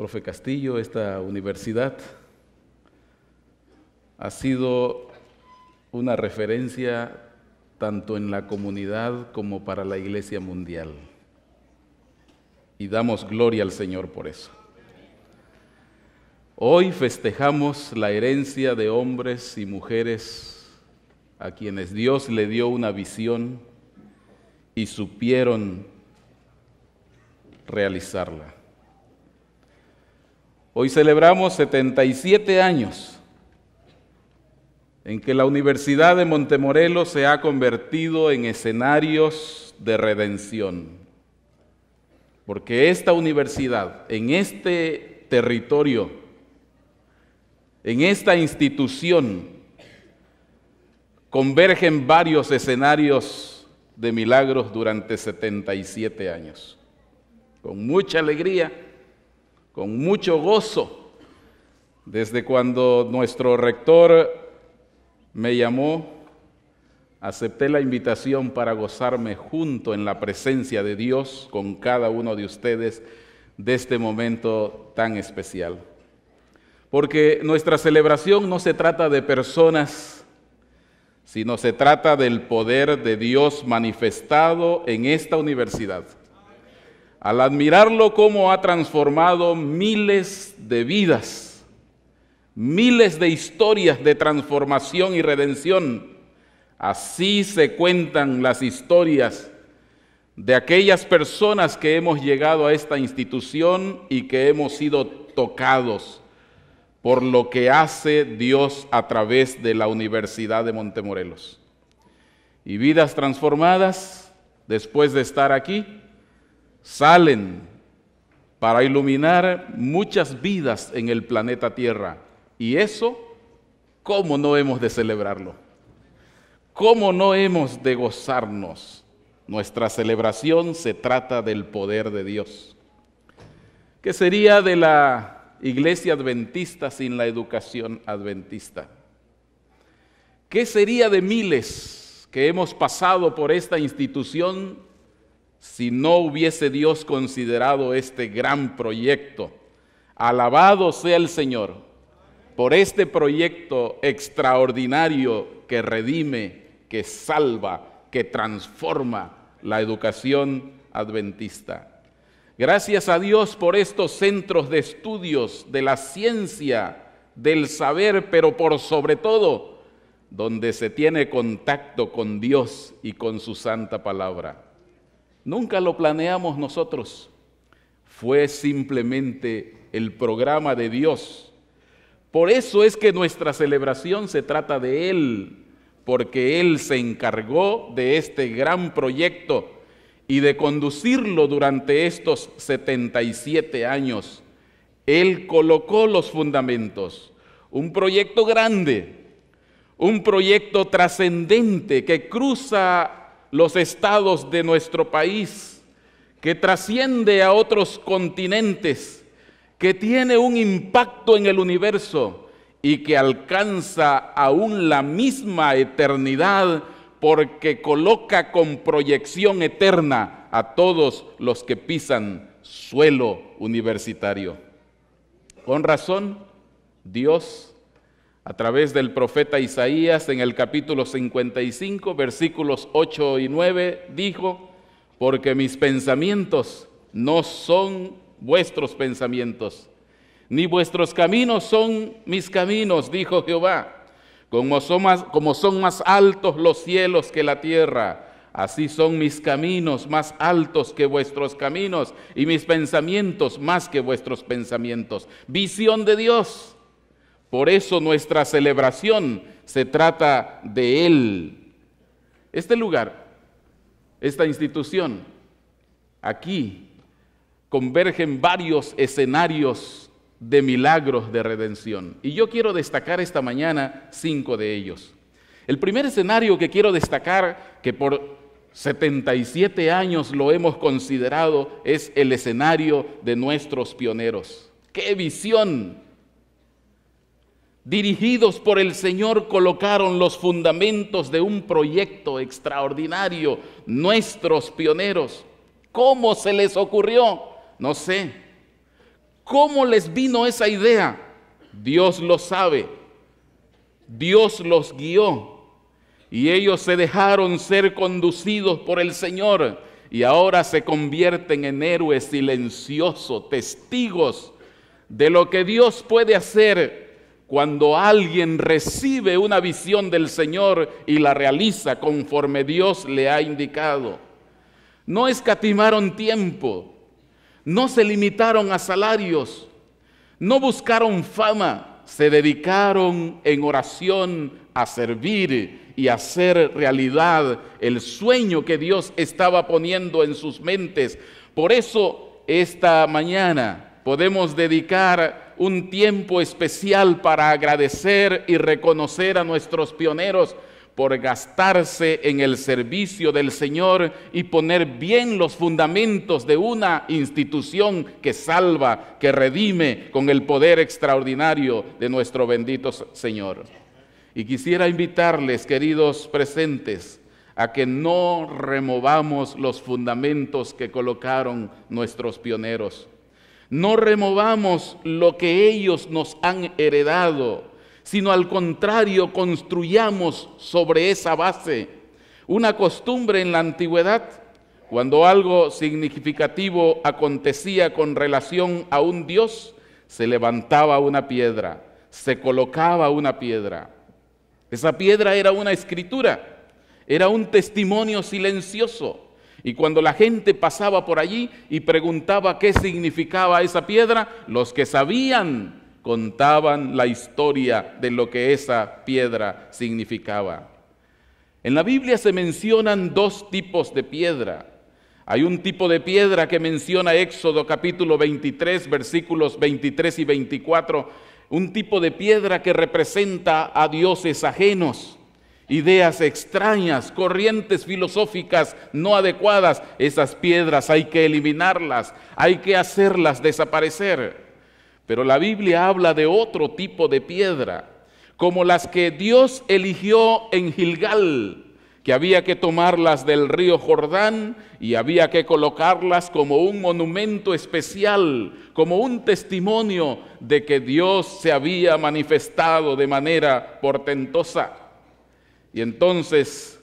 profe Castillo, esta universidad ha sido una referencia tanto en la comunidad como para la Iglesia Mundial. Y damos gloria al Señor por eso. Hoy festejamos la herencia de hombres y mujeres a quienes Dios le dio una visión y supieron realizarla. Hoy celebramos 77 años en que la Universidad de Montemorelos se ha convertido en escenarios de redención. Porque esta universidad, en este territorio, en esta institución, convergen varios escenarios de milagros durante 77 años. Con mucha alegría con mucho gozo. Desde cuando nuestro rector me llamó, acepté la invitación para gozarme junto en la presencia de Dios con cada uno de ustedes de este momento tan especial. Porque nuestra celebración no se trata de personas, sino se trata del poder de Dios manifestado en esta universidad al admirarlo cómo ha transformado miles de vidas, miles de historias de transformación y redención. Así se cuentan las historias de aquellas personas que hemos llegado a esta institución y que hemos sido tocados por lo que hace Dios a través de la Universidad de Montemorelos. Y vidas transformadas después de estar aquí salen para iluminar muchas vidas en el planeta Tierra. Y eso, ¿cómo no hemos de celebrarlo? ¿Cómo no hemos de gozarnos? Nuestra celebración se trata del poder de Dios. ¿Qué sería de la iglesia adventista sin la educación adventista? ¿Qué sería de miles que hemos pasado por esta institución si no hubiese Dios considerado este gran proyecto. Alabado sea el Señor por este proyecto extraordinario que redime, que salva, que transforma la educación adventista. Gracias a Dios por estos centros de estudios de la ciencia, del saber, pero por sobre todo, donde se tiene contacto con Dios y con su santa palabra. Nunca lo planeamos nosotros. Fue simplemente el programa de Dios. Por eso es que nuestra celebración se trata de Él, porque Él se encargó de este gran proyecto y de conducirlo durante estos 77 años. Él colocó los fundamentos, un proyecto grande, un proyecto trascendente que cruza los estados de nuestro país, que trasciende a otros continentes, que tiene un impacto en el universo y que alcanza aún la misma eternidad porque coloca con proyección eterna a todos los que pisan suelo universitario. Con razón, Dios a través del profeta Isaías en el capítulo 55, versículos 8 y 9, dijo, porque mis pensamientos no son vuestros pensamientos, ni vuestros caminos son mis caminos, dijo Jehová. Como son, más, como son más altos los cielos que la tierra, así son mis caminos más altos que vuestros caminos y mis pensamientos más que vuestros pensamientos. Visión de Dios por eso nuestra celebración se trata de Él. Este lugar, esta institución, aquí convergen varios escenarios de milagros de redención. Y yo quiero destacar esta mañana cinco de ellos. El primer escenario que quiero destacar, que por 77 años lo hemos considerado, es el escenario de nuestros pioneros. ¡Qué visión! dirigidos por el Señor, colocaron los fundamentos de un proyecto extraordinario, nuestros pioneros. ¿Cómo se les ocurrió? No sé. ¿Cómo les vino esa idea? Dios lo sabe. Dios los guió. Y ellos se dejaron ser conducidos por el Señor. Y ahora se convierten en héroes silenciosos, testigos de lo que Dios puede hacer cuando alguien recibe una visión del Señor y la realiza conforme Dios le ha indicado. No escatimaron tiempo, no se limitaron a salarios, no buscaron fama, se dedicaron en oración a servir y a hacer realidad el sueño que Dios estaba poniendo en sus mentes. Por eso esta mañana podemos dedicar un tiempo especial para agradecer y reconocer a nuestros pioneros por gastarse en el servicio del Señor y poner bien los fundamentos de una institución que salva, que redime con el poder extraordinario de nuestro bendito Señor. Y quisiera invitarles, queridos presentes, a que no removamos los fundamentos que colocaron nuestros pioneros. No removamos lo que ellos nos han heredado, sino al contrario, construyamos sobre esa base. Una costumbre en la antigüedad, cuando algo significativo acontecía con relación a un dios, se levantaba una piedra, se colocaba una piedra. Esa piedra era una escritura, era un testimonio silencioso y cuando la gente pasaba por allí y preguntaba qué significaba esa piedra, los que sabían contaban la historia de lo que esa piedra significaba. En la Biblia se mencionan dos tipos de piedra. Hay un tipo de piedra que menciona Éxodo capítulo 23, versículos 23 y 24, un tipo de piedra que representa a dioses ajenos ideas extrañas, corrientes filosóficas no adecuadas. Esas piedras hay que eliminarlas, hay que hacerlas desaparecer. Pero la Biblia habla de otro tipo de piedra, como las que Dios eligió en Gilgal, que había que tomarlas del río Jordán y había que colocarlas como un monumento especial, como un testimonio de que Dios se había manifestado de manera portentosa. Y entonces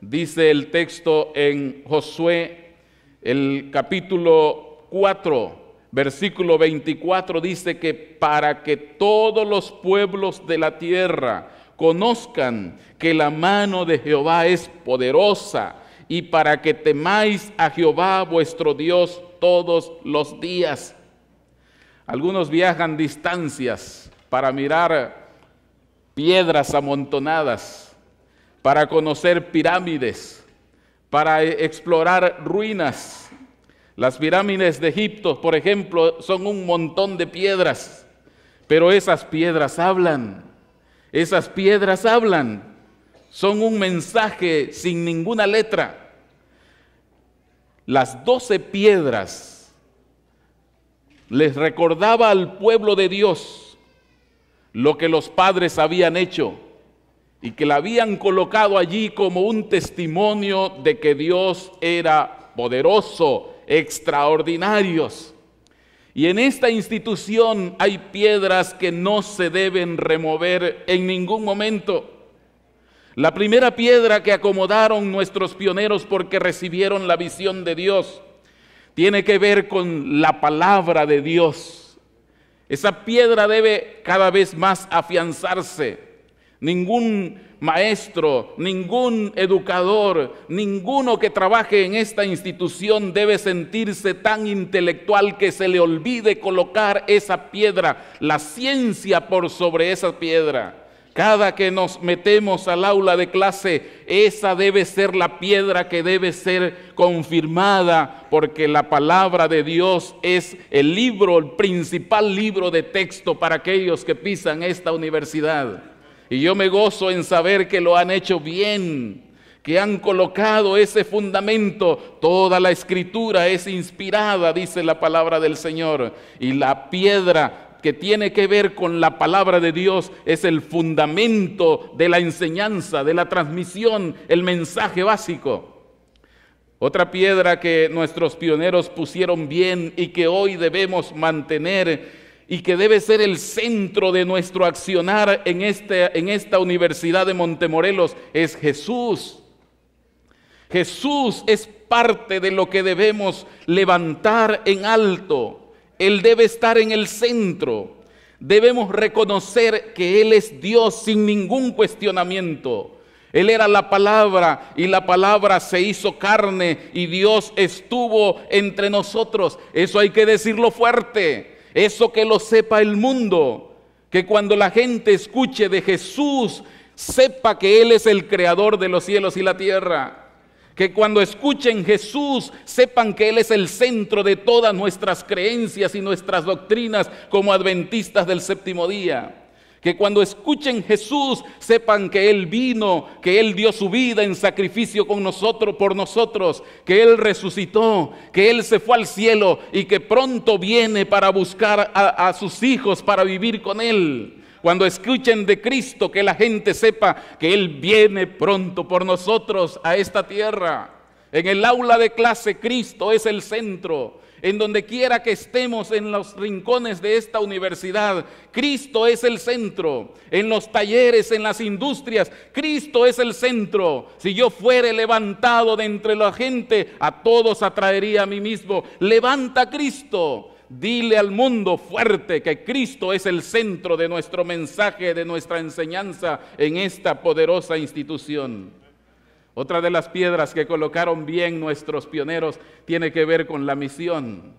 dice el texto en Josué, el capítulo 4, versículo 24, dice que para que todos los pueblos de la tierra conozcan que la mano de Jehová es poderosa y para que temáis a Jehová vuestro Dios todos los días. Algunos viajan distancias para mirar piedras amontonadas para conocer pirámides, para e, explorar ruinas. Las pirámides de Egipto, por ejemplo, son un montón de piedras, pero esas piedras hablan, esas piedras hablan, son un mensaje sin ninguna letra. Las doce piedras les recordaba al pueblo de Dios lo que los padres habían hecho y que la habían colocado allí como un testimonio de que Dios era poderoso, extraordinarios. Y en esta institución hay piedras que no se deben remover en ningún momento. La primera piedra que acomodaron nuestros pioneros porque recibieron la visión de Dios tiene que ver con la palabra de Dios. Esa piedra debe cada vez más afianzarse. Ningún maestro, ningún educador, ninguno que trabaje en esta institución debe sentirse tan intelectual que se le olvide colocar esa piedra, la ciencia por sobre esa piedra. Cada que nos metemos al aula de clase, esa debe ser la piedra que debe ser confirmada, porque la palabra de Dios es el libro, el principal libro de texto para aquellos que pisan esta universidad. Y yo me gozo en saber que lo han hecho bien, que han colocado ese fundamento. Toda la escritura es inspirada, dice la palabra del Señor. Y la piedra que tiene que ver con la palabra de Dios es el fundamento de la enseñanza, de la transmisión, el mensaje básico. Otra piedra que nuestros pioneros pusieron bien y que hoy debemos mantener y que debe ser el centro de nuestro accionar en, este, en esta Universidad de Montemorelos es Jesús. Jesús es parte de lo que debemos levantar en alto. Él debe estar en el centro. Debemos reconocer que Él es Dios sin ningún cuestionamiento. Él era la palabra y la palabra se hizo carne y Dios estuvo entre nosotros. Eso hay que decirlo fuerte. Eso que lo sepa el mundo. Que cuando la gente escuche de Jesús, sepa que Él es el creador de los cielos y la tierra. Que cuando escuchen Jesús sepan que Él es el centro de todas nuestras creencias y nuestras doctrinas como adventistas del séptimo día. Que cuando escuchen Jesús sepan que Él vino, que Él dio su vida en sacrificio con nosotros, por nosotros, que Él resucitó, que Él se fue al cielo y que pronto viene para buscar a, a sus hijos para vivir con Él. Cuando escuchen de Cristo, que la gente sepa que Él viene pronto por nosotros a esta tierra. En el aula de clase Cristo es el centro en donde quiera que estemos, en los rincones de esta universidad. Cristo es el centro, en los talleres, en las industrias, Cristo es el centro. Si yo fuere levantado de entre la gente, a todos atraería a mí mismo. Levanta a Cristo. Dile al mundo fuerte que Cristo es el centro de nuestro mensaje, de nuestra enseñanza en esta poderosa institución. Otra de las piedras que colocaron bien nuestros pioneros tiene que ver con la misión.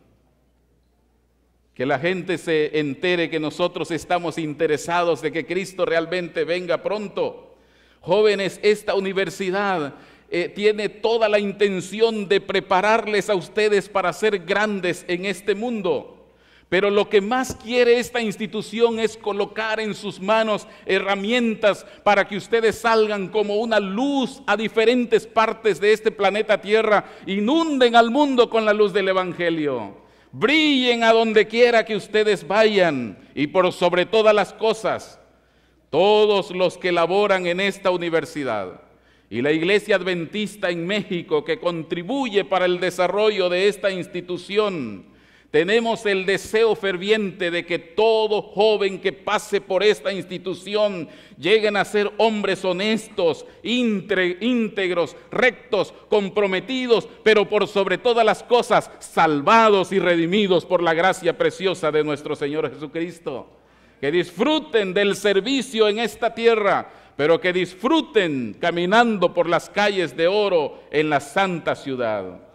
Que la gente se entere que nosotros estamos interesados de que Cristo realmente venga pronto. Jóvenes, esta universidad eh, tiene toda la intención de prepararles a ustedes para ser grandes en este mundo. Pero lo que más quiere esta institución es colocar en sus manos herramientas para que ustedes salgan como una luz a diferentes partes de este planeta Tierra, inunden al mundo con la luz del Evangelio, brillen a donde quiera que ustedes vayan y por sobre todas las cosas, todos los que laboran en esta universidad y la Iglesia Adventista en México que contribuye para el desarrollo de esta institución, tenemos el deseo ferviente de que todo joven que pase por esta institución lleguen a ser hombres honestos, íntegros, rectos, comprometidos, pero por sobre todas las cosas, salvados y redimidos por la gracia preciosa de nuestro Señor Jesucristo. Que disfruten del servicio en esta tierra, pero que disfruten caminando por las calles de oro en la santa ciudad.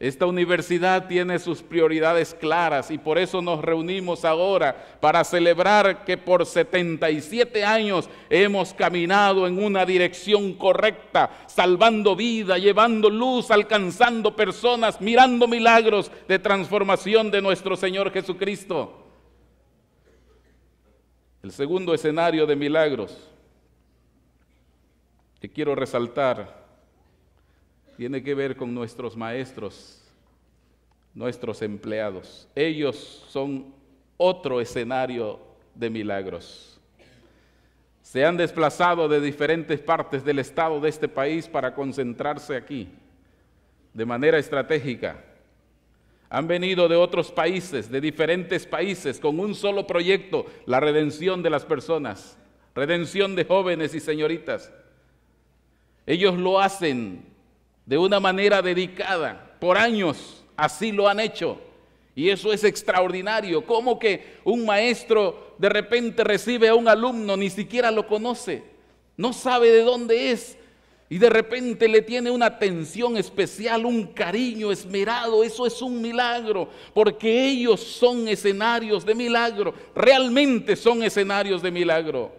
Esta universidad tiene sus prioridades claras y por eso nos reunimos ahora para celebrar que por 77 años hemos caminado en una dirección correcta, salvando vida, llevando luz, alcanzando personas, mirando milagros de transformación de nuestro Señor Jesucristo. El segundo escenario de milagros que quiero resaltar tiene que ver con nuestros maestros, nuestros empleados. Ellos son otro escenario de milagros. Se han desplazado de diferentes partes del estado de este país para concentrarse aquí de manera estratégica. Han venido de otros países, de diferentes países, con un solo proyecto, la redención de las personas, redención de jóvenes y señoritas. Ellos lo hacen de una manera dedicada, por años, así lo han hecho. Y eso es extraordinario. como que un maestro de repente recibe a un alumno, ni siquiera lo conoce, no sabe de dónde es, y de repente le tiene una atención especial, un cariño esmerado. Eso es un milagro, porque ellos son escenarios de milagro, realmente son escenarios de milagro.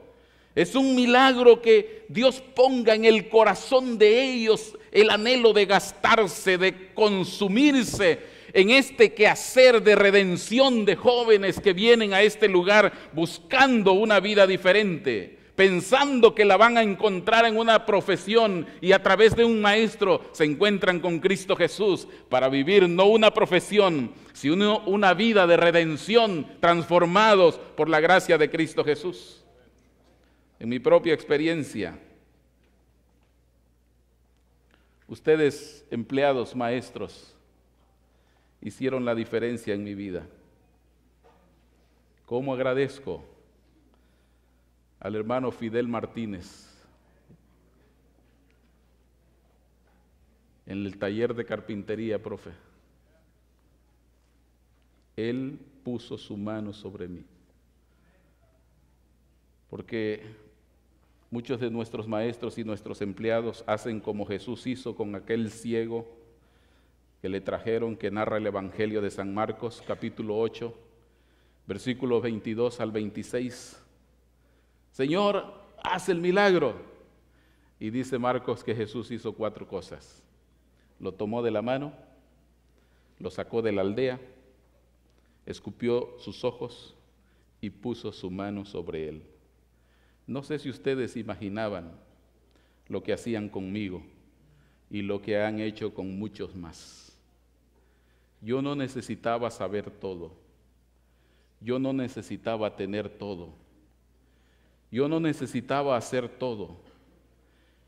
Es un milagro que Dios ponga en el corazón de ellos el anhelo de gastarse, de consumirse en este quehacer de redención de jóvenes que vienen a este lugar buscando una vida diferente, pensando que la van a encontrar en una profesión y a través de un maestro se encuentran con Cristo Jesús para vivir no una profesión, sino una vida de redención transformados por la gracia de Cristo Jesús en mi propia experiencia. Ustedes, empleados, maestros, hicieron la diferencia en mi vida. ¿Cómo agradezco al hermano Fidel Martínez en el taller de carpintería, profe? Él puso su mano sobre mí. Porque Muchos de nuestros maestros y nuestros empleados hacen como Jesús hizo con aquel ciego que le trajeron, que narra el Evangelio de San Marcos, capítulo 8, versículos 22 al 26. Señor, haz el milagro. Y dice Marcos que Jesús hizo cuatro cosas. Lo tomó de la mano, lo sacó de la aldea, escupió sus ojos y puso su mano sobre él. No sé si ustedes imaginaban lo que hacían conmigo y lo que han hecho con muchos más. Yo no necesitaba saber todo. Yo no necesitaba tener todo. Yo no necesitaba hacer todo.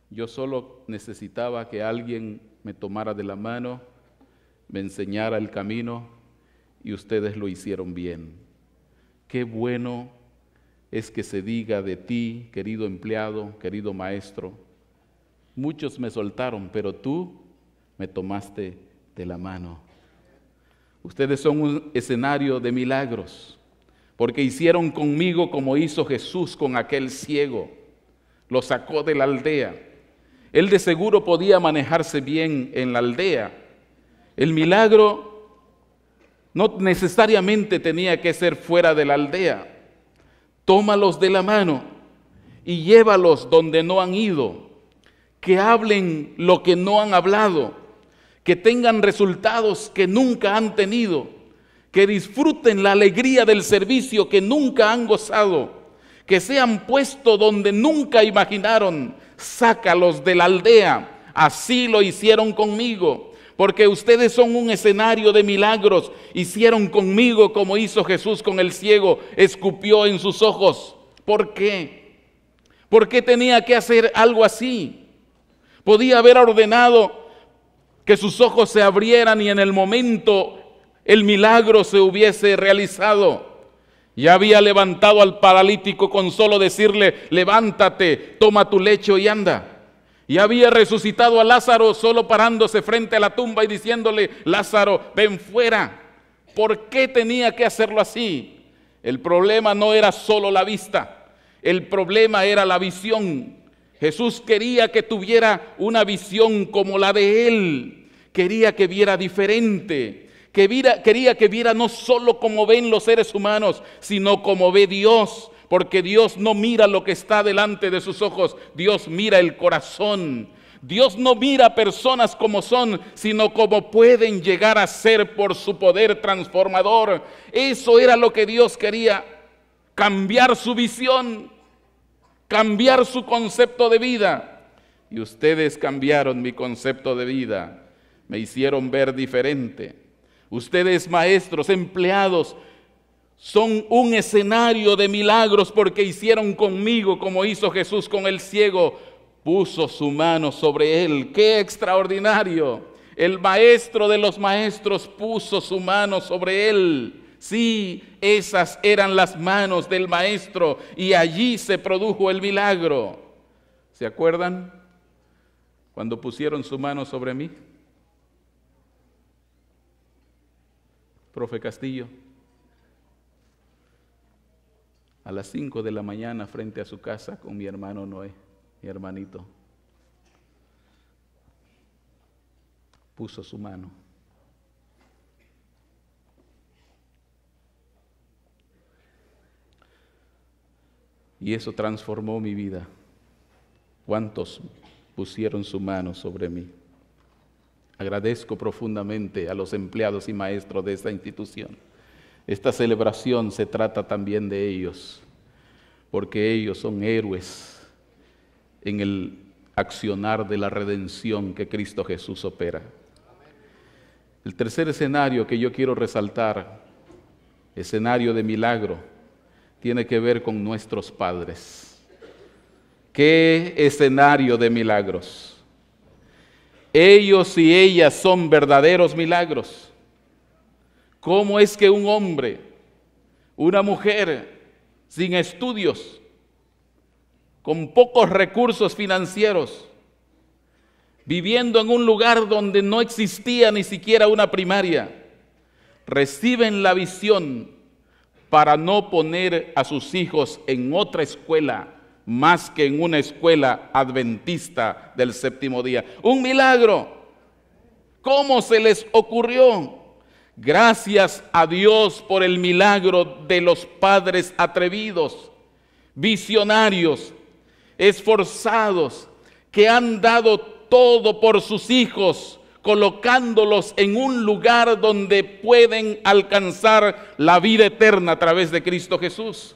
Yo solo necesitaba que alguien me tomara de la mano, me enseñara el camino y ustedes lo hicieron bien. Qué bueno es que se diga de ti, querido empleado, querido maestro. Muchos me soltaron, pero tú me tomaste de la mano. Ustedes son un escenario de milagros, porque hicieron conmigo como hizo Jesús con aquel ciego. Lo sacó de la aldea. Él de seguro podía manejarse bien en la aldea. El milagro no necesariamente tenía que ser fuera de la aldea tómalos de la mano y llévalos donde no han ido, que hablen lo que no han hablado, que tengan resultados que nunca han tenido, que disfruten la alegría del servicio que nunca han gozado, que sean puestos donde nunca imaginaron, sácalos de la aldea, así lo hicieron conmigo porque ustedes son un escenario de milagros. Hicieron conmigo como hizo Jesús con el ciego, escupió en sus ojos. ¿Por qué? ¿Por qué tenía que hacer algo así? Podía haber ordenado que sus ojos se abrieran y en el momento el milagro se hubiese realizado. Ya había levantado al paralítico con solo decirle, levántate, toma tu lecho y anda. Y había resucitado a Lázaro solo parándose frente a la tumba y diciéndole, Lázaro, ven fuera. ¿Por qué tenía que hacerlo así? El problema no era solo la vista, el problema era la visión. Jesús quería que tuviera una visión como la de él, quería que viera diferente, que quería que viera no solo como ven los seres humanos, sino como ve Dios, porque Dios no mira lo que está delante de sus ojos, Dios mira el corazón. Dios no mira personas como son, sino como pueden llegar a ser por su poder transformador. Eso era lo que Dios quería, cambiar su visión, cambiar su concepto de vida. Y ustedes cambiaron mi concepto de vida, me hicieron ver diferente. Ustedes maestros, empleados, son un escenario de milagros porque hicieron conmigo como hizo Jesús con el ciego, puso su mano sobre él. ¡Qué extraordinario! El maestro de los maestros puso su mano sobre él. Sí, esas eran las manos del maestro y allí se produjo el milagro. ¿Se acuerdan? Cuando pusieron su mano sobre mí. Profe Castillo a las 5 de la mañana frente a su casa con mi hermano Noé, mi hermanito. Puso su mano. Y eso transformó mi vida. ¿Cuántos pusieron su mano sobre mí? Agradezco profundamente a los empleados y maestros de esta institución esta celebración se trata también de ellos, porque ellos son héroes en el accionar de la redención que Cristo Jesús opera. El tercer escenario que yo quiero resaltar, escenario de milagro, tiene que ver con nuestros padres. ¿Qué escenario de milagros? Ellos y ellas son verdaderos milagros. ¿Cómo es que un hombre, una mujer sin estudios, con pocos recursos financieros, viviendo en un lugar donde no existía ni siquiera una primaria, reciben la visión para no poner a sus hijos en otra escuela más que en una escuela adventista del séptimo día. Un milagro. ¿Cómo se les ocurrió? Gracias a Dios por el milagro de los padres atrevidos, visionarios, esforzados, que han dado todo por sus hijos, colocándolos en un lugar donde pueden alcanzar la vida eterna a través de Cristo Jesús.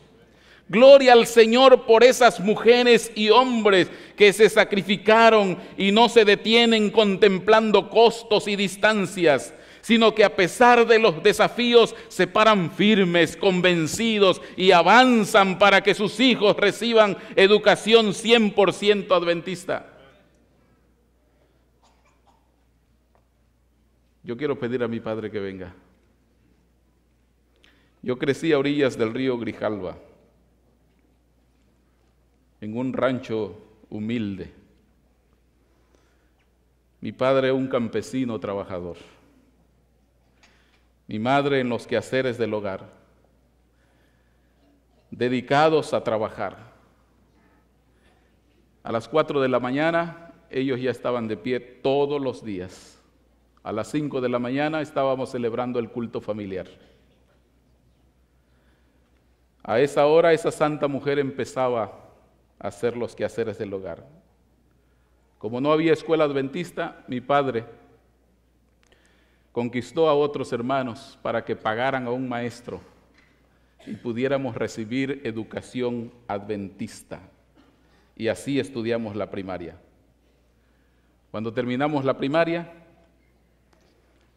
Gloria al Señor por esas mujeres y hombres que se sacrificaron y no se detienen contemplando costos y distancias, sino que a pesar de los desafíos se paran firmes, convencidos y avanzan para que sus hijos reciban educación 100% adventista. Yo quiero pedir a mi padre que venga. Yo crecí a orillas del río Grijalva, en un rancho humilde. Mi padre un campesino trabajador mi madre en los quehaceres del hogar, dedicados a trabajar. A las cuatro de la mañana ellos ya estaban de pie todos los días. A las 5 de la mañana estábamos celebrando el culto familiar. A esa hora esa santa mujer empezaba a hacer los quehaceres del hogar. Como no había escuela adventista, mi padre conquistó a otros hermanos para que pagaran a un maestro y pudiéramos recibir educación adventista. Y así estudiamos la primaria. Cuando terminamos la primaria,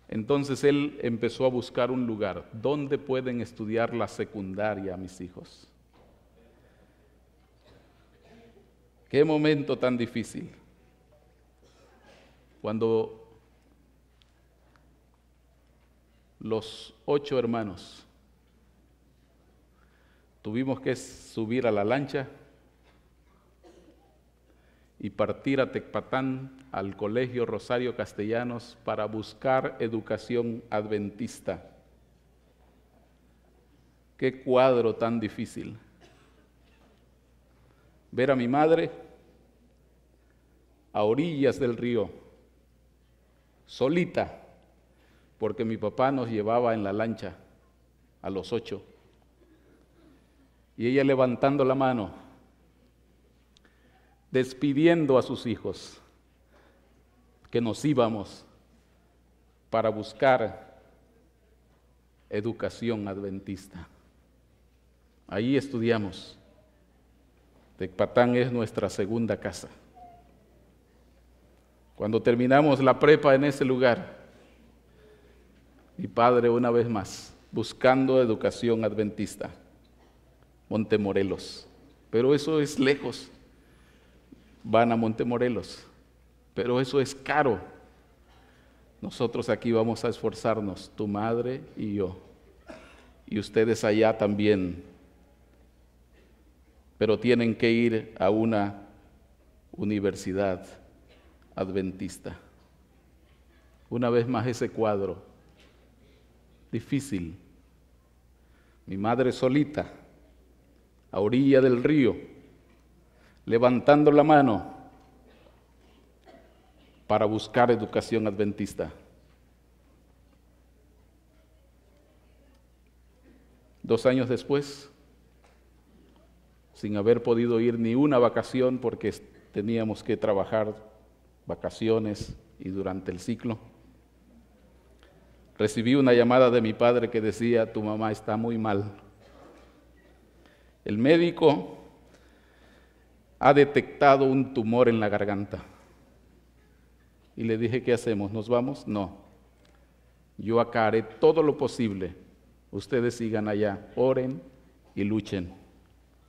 entonces él empezó a buscar un lugar donde pueden estudiar la secundaria mis hijos. Qué momento tan difícil. Cuando los ocho hermanos. Tuvimos que subir a la lancha y partir a Tecpatán al Colegio Rosario Castellanos para buscar educación adventista. Qué cuadro tan difícil. Ver a mi madre a orillas del río, solita porque mi papá nos llevaba en la lancha a los ocho. Y ella levantando la mano, despidiendo a sus hijos, que nos íbamos para buscar educación adventista. Ahí estudiamos. Tecpatán es nuestra segunda casa. Cuando terminamos la prepa en ese lugar, mi Padre una vez más, buscando educación adventista, Montemorelos. Pero eso es lejos. Van a Montemorelos, pero eso es caro. Nosotros aquí vamos a esforzarnos, tu madre y yo, y ustedes allá también, pero tienen que ir a una universidad adventista. Una vez más ese cuadro difícil. Mi madre solita, a orilla del río, levantando la mano para buscar educación adventista. Dos años después, sin haber podido ir ni una vacación porque teníamos que trabajar vacaciones y durante el ciclo recibí una llamada de mi padre que decía, tu mamá está muy mal. El médico ha detectado un tumor en la garganta. Y le dije, ¿qué hacemos? ¿Nos vamos? No. Yo acá haré todo lo posible. Ustedes sigan allá, oren y luchen.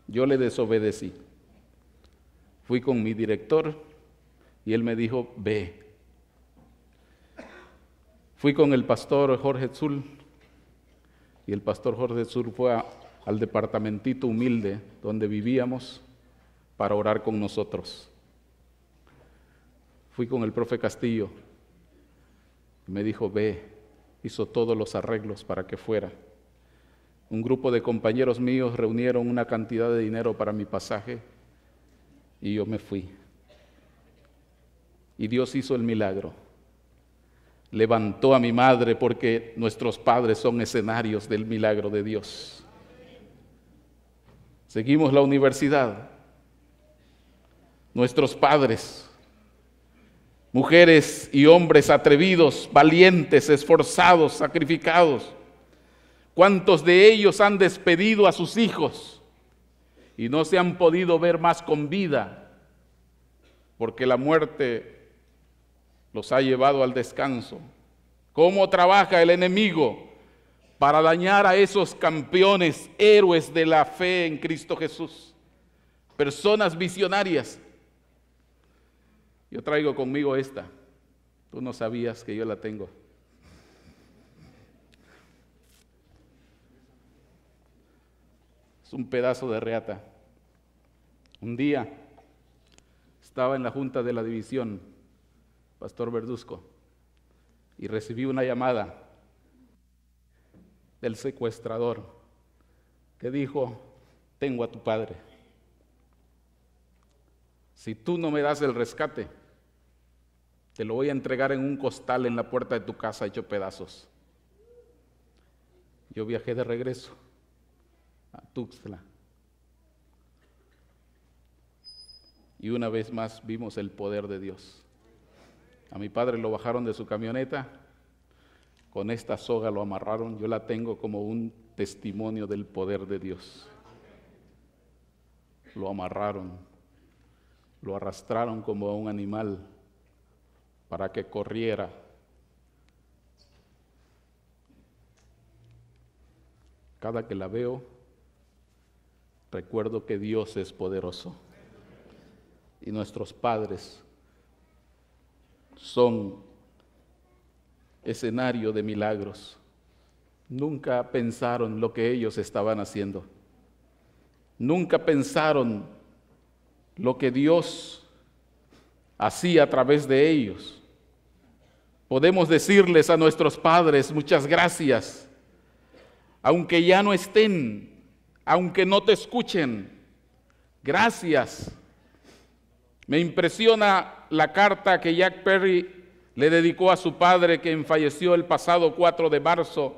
Yo le desobedecí. Fui con mi director y él me dijo, ve, Fui con el pastor Jorge Zul y el pastor Jorge Zul fue al departamentito humilde donde vivíamos para orar con nosotros. Fui con el profe Castillo me dijo, ve, hizo todos los arreglos para que fuera. Un grupo de compañeros míos reunieron una cantidad de dinero para mi pasaje y yo me fui. Y Dios hizo el milagro levantó a mi madre porque nuestros padres son escenarios del milagro de Dios. Seguimos la universidad. Nuestros padres, mujeres y hombres atrevidos, valientes, esforzados, sacrificados. ¿Cuántos de ellos han despedido a sus hijos y no se han podido ver más con vida? Porque la muerte los ha llevado al descanso. ¿Cómo trabaja el enemigo para dañar a esos campeones, héroes de la fe en Cristo Jesús? Personas visionarias. Yo traigo conmigo esta. Tú no sabías que yo la tengo. Es un pedazo de reata. Un día estaba en la junta de la división Pastor Verduzco, y recibí una llamada del secuestrador que dijo, tengo a tu padre. Si tú no me das el rescate, te lo voy a entregar en un costal en la puerta de tu casa hecho pedazos. Yo viajé de regreso a Tuxtla. Y una vez más vimos el poder de Dios. A mi padre lo bajaron de su camioneta, con esta soga lo amarraron, yo la tengo como un testimonio del poder de Dios. Lo amarraron, lo arrastraron como a un animal para que corriera. Cada que la veo, recuerdo que Dios es poderoso y nuestros padres son escenario de milagros. Nunca pensaron lo que ellos estaban haciendo. Nunca pensaron lo que Dios hacía a través de ellos. Podemos decirles a nuestros padres muchas gracias, aunque ya no estén, aunque no te escuchen. Gracias. Me impresiona la carta que Jack Perry le dedicó a su padre, que falleció el pasado 4 de marzo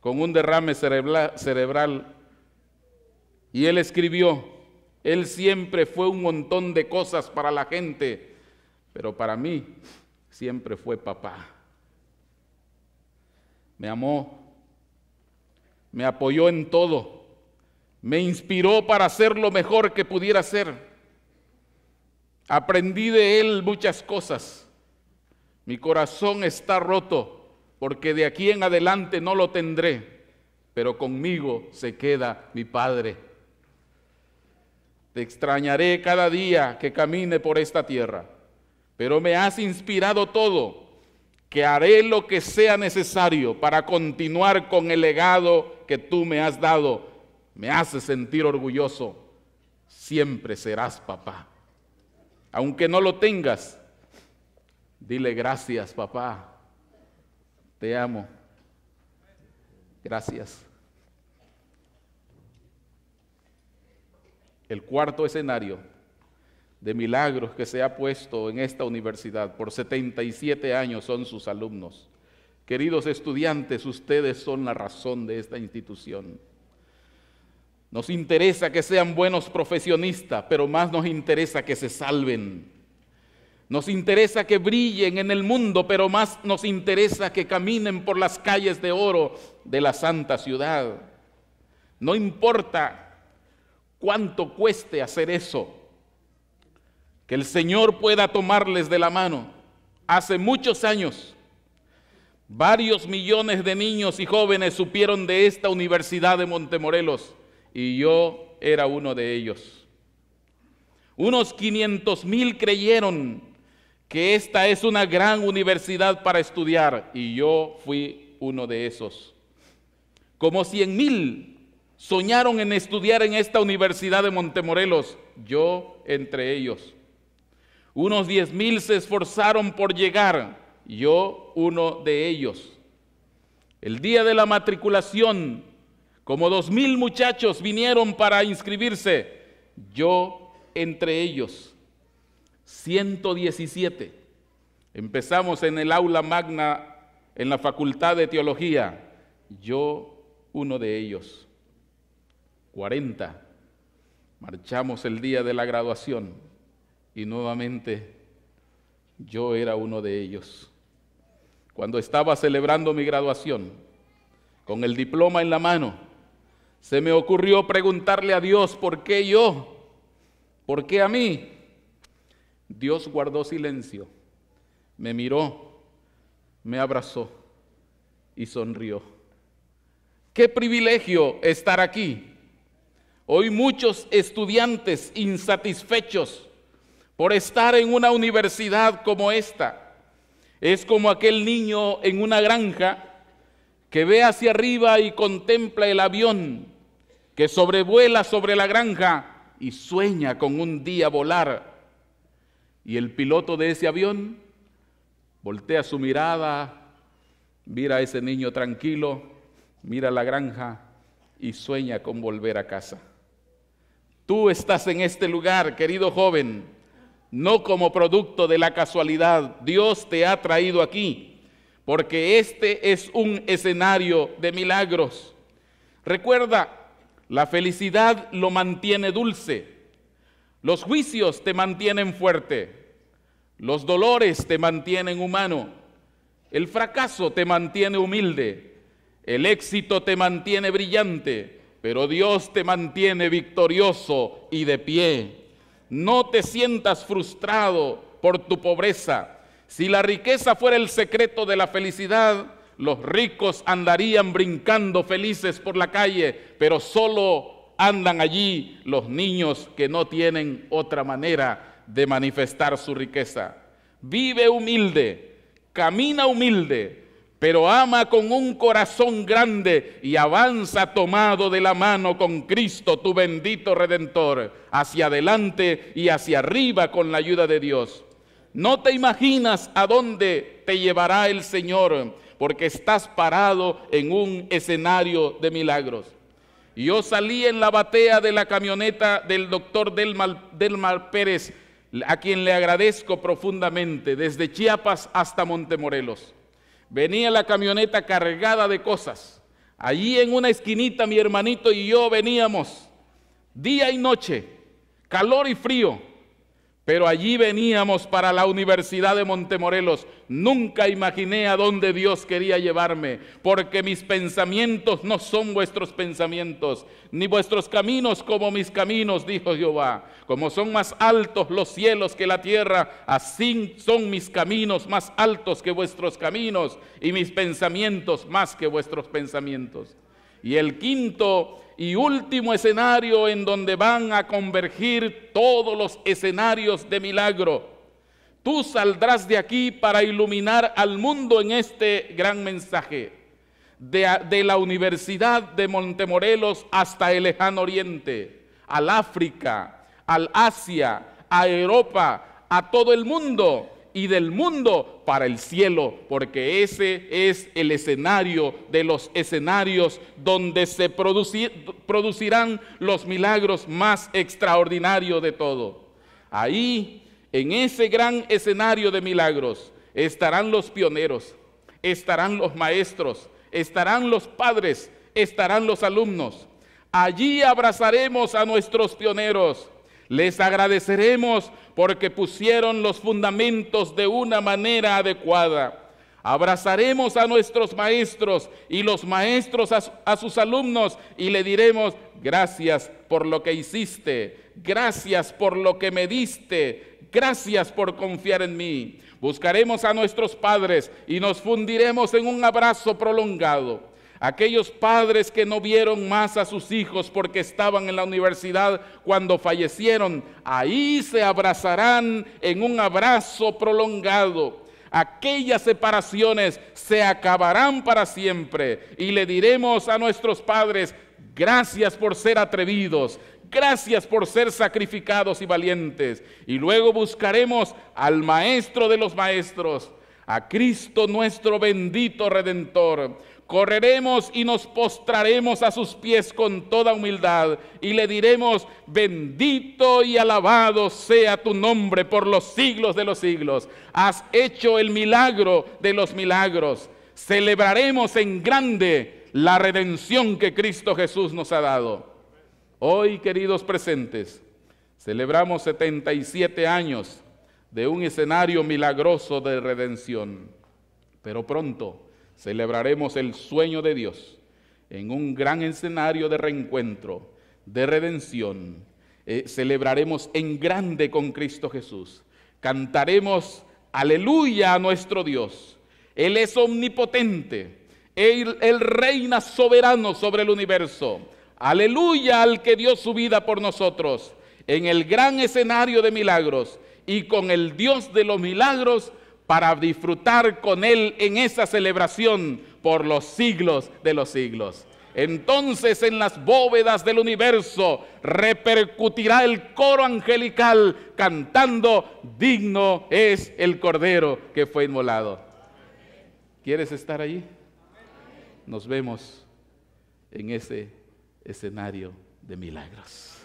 con un derrame cerebral. Y él escribió, él siempre fue un montón de cosas para la gente, pero para mí siempre fue papá. Me amó, me apoyó en todo, me inspiró para hacer lo mejor que pudiera ser Aprendí de él muchas cosas. Mi corazón está roto porque de aquí en adelante no lo tendré, pero conmigo se queda mi Padre. Te extrañaré cada día que camine por esta tierra, pero me has inspirado todo, que haré lo que sea necesario para continuar con el legado que tú me has dado. Me hace sentir orgulloso. Siempre serás papá. Aunque no lo tengas, dile gracias, papá. Te amo. Gracias. El cuarto escenario de milagros que se ha puesto en esta universidad por 77 años son sus alumnos. Queridos estudiantes, ustedes son la razón de esta institución. Nos interesa que sean buenos profesionistas, pero más nos interesa que se salven. Nos interesa que brillen en el mundo, pero más nos interesa que caminen por las calles de oro de la santa ciudad. No importa cuánto cueste hacer eso, que el Señor pueda tomarles de la mano. Hace muchos años, varios millones de niños y jóvenes supieron de esta Universidad de Montemorelos y yo era uno de ellos. Unos 500.000 mil creyeron que esta es una gran universidad para estudiar y yo fui uno de esos. Como 100.000 mil soñaron en estudiar en esta universidad de Montemorelos, yo entre ellos. Unos 10.000 mil se esforzaron por llegar, yo uno de ellos. El día de la matriculación como dos mil muchachos vinieron para inscribirse, yo entre ellos. 117. Empezamos en el aula magna en la Facultad de Teología. Yo uno de ellos. 40. Marchamos el día de la graduación y nuevamente yo era uno de ellos. Cuando estaba celebrando mi graduación, con el diploma en la mano, se me ocurrió preguntarle a Dios, ¿por qué yo? ¿Por qué a mí? Dios guardó silencio, me miró, me abrazó y sonrió. Qué privilegio estar aquí. Hoy muchos estudiantes insatisfechos por estar en una universidad como esta. Es como aquel niño en una granja que ve hacia arriba y contempla el avión que sobrevuela sobre la granja y sueña con un día volar. Y el piloto de ese avión voltea su mirada, mira a ese niño tranquilo, mira la granja y sueña con volver a casa. Tú estás en este lugar, querido joven, no como producto de la casualidad. Dios te ha traído aquí, porque este es un escenario de milagros. Recuerda, la felicidad lo mantiene dulce. Los juicios te mantienen fuerte. Los dolores te mantienen humano. El fracaso te mantiene humilde. El éxito te mantiene brillante. Pero Dios te mantiene victorioso y de pie. No te sientas frustrado por tu pobreza. Si la riqueza fuera el secreto de la felicidad, los ricos andarían brincando felices por la calle, pero solo andan allí los niños que no tienen otra manera de manifestar su riqueza. Vive humilde, camina humilde, pero ama con un corazón grande y avanza tomado de la mano con Cristo, tu bendito Redentor, hacia adelante y hacia arriba con la ayuda de Dios. No te imaginas a dónde te llevará el Señor porque estás parado en un escenario de milagros. Yo salí en la batea de la camioneta del doctor Delmar, Pérez, a quien le agradezco profundamente, desde Chiapas hasta Montemorelos. Venía la camioneta cargada de cosas. Allí en una esquinita mi hermanito y yo veníamos, día y noche, calor y frío. Pero allí veníamos para la Universidad de Montemorelos. Nunca imaginé a dónde Dios quería llevarme, porque mis pensamientos no son vuestros pensamientos, ni vuestros caminos como mis caminos, dijo Jehová. Como son más altos los cielos que la tierra, así son mis caminos más altos que vuestros caminos, y mis pensamientos más que vuestros pensamientos. Y el quinto y último escenario en donde van a convergir todos los escenarios de milagro. Tú saldrás de aquí para iluminar al mundo en este gran mensaje. De, la Universidad de Montemorelos hasta el lejano oriente, al África, al Asia, a Europa, a todo el mundo y del mundo para el cielo, porque ese es el escenario de los escenarios donde se producirán los milagros más extraordinarios de todo. Ahí, en ese gran escenario de milagros, estarán los pioneros, estarán los maestros, estarán los padres, estarán los alumnos. Allí abrazaremos a nuestros pioneros les agradeceremos porque pusieron los fundamentos de una manera adecuada. Abrazaremos a nuestros maestros y los maestros a, sus alumnos y le diremos, gracias por lo que hiciste, gracias por lo que me diste, gracias por confiar en mí. Buscaremos a nuestros padres y nos fundiremos en un abrazo prolongado aquellos padres que no vieron más a sus hijos porque estaban en la universidad cuando fallecieron, ahí se abrazarán en un abrazo prolongado. Aquellas separaciones se acabarán para siempre y le diremos a nuestros padres, gracias por ser atrevidos, gracias por ser sacrificados y valientes. Y luego buscaremos al Maestro de los Maestros, a Cristo nuestro bendito Redentor correremos y nos postraremos a sus pies con toda humildad y le diremos, bendito y alabado sea tu nombre por los siglos de los siglos. Has hecho el milagro de los milagros. Celebraremos en grande la redención que Cristo Jesús nos ha dado. Hoy, queridos presentes, celebramos 77 años de un escenario milagroso de redención. Pero pronto, celebraremos el sueño de Dios en un gran escenario de reencuentro, de redención. Eh, celebraremos en grande con Cristo Jesús. Cantaremos aleluya a nuestro Dios. Él es omnipotente. Él, él, reina soberano sobre el universo. Aleluya al que dio su vida por nosotros en el gran escenario de milagros. Y con el Dios de los milagros para disfrutar con Él en esa celebración por los siglos de los siglos. Entonces en las bóvedas del universo repercutirá el coro angelical cantando, digno es el Cordero que fue inmolado. ¿Quieres estar allí? Nos vemos en ese escenario de milagros.